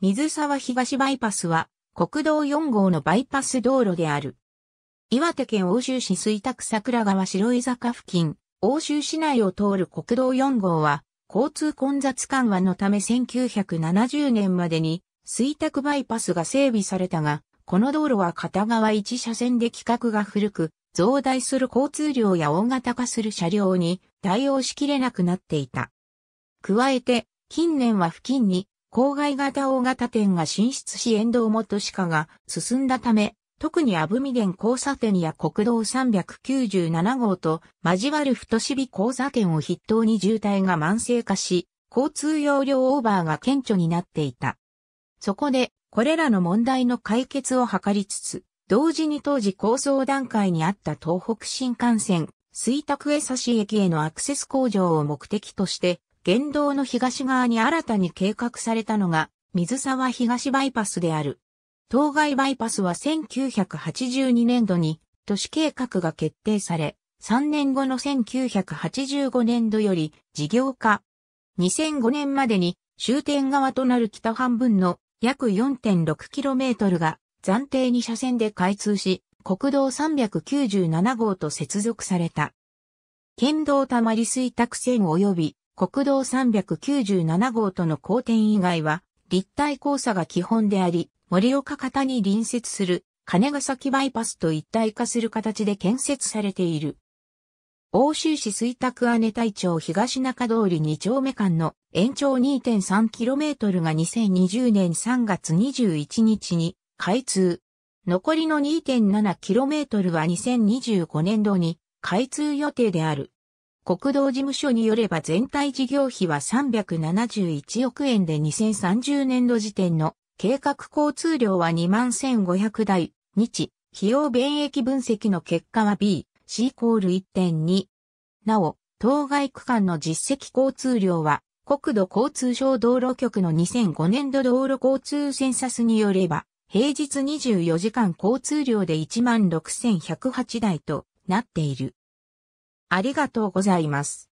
水沢東バイパスは国道4号のバイパス道路である。岩手県欧州市水沢桜川白井坂付近、欧州市内を通る国道4号は、交通混雑緩和のため1970年までに水沢バイパスが整備されたが、この道路は片側1車線で規格が古く、増大する交通量や大型化する車両に対応しきれなくなっていた。加えて、近年は付近に郊外型大型店が進出し沿道も都市化が進んだため、特にアブミデン交差点や国道397号と交わる太しび交差点を筆頭に渋滞が慢性化し、交通容量オーバーが顕著になっていた。そこで、これらの問題の解決を図りつつ、同時に当時構想段階にあった東北新幹線、水田江差駅へのアクセス工場を目的として、原道の東側に新たに計画されたのが、水沢東バイパスである。当該バイパスは1982年度に都市計画が決定され、3年後の1985年度より事業化。2005年までに終点側となる北半分の約 4.6km が暫定に車線で開通し、国道397号と接続された。県道たまり水沢線及び国道397号との交点以外は、立体交差が基本であり、盛岡方に隣接する金ヶ崎バイパスと一体化する形で建設されている。欧州市水卓姉隊町東中通り2丁目間の延長 2.3km が2020年3月21日に開通。残りの 2.7km は2025年度に開通予定である。国道事務所によれば全体事業費は371億円で2030年度時点の計画交通量は21,500台、日、費用便益分析の結果は B、C イコール1.2。なお、当該区間の実績交通量は、国土交通省道路局の2005年度道路交通センサスによれば、平日24時間交通量で16,108台となっている。ありがとうございます。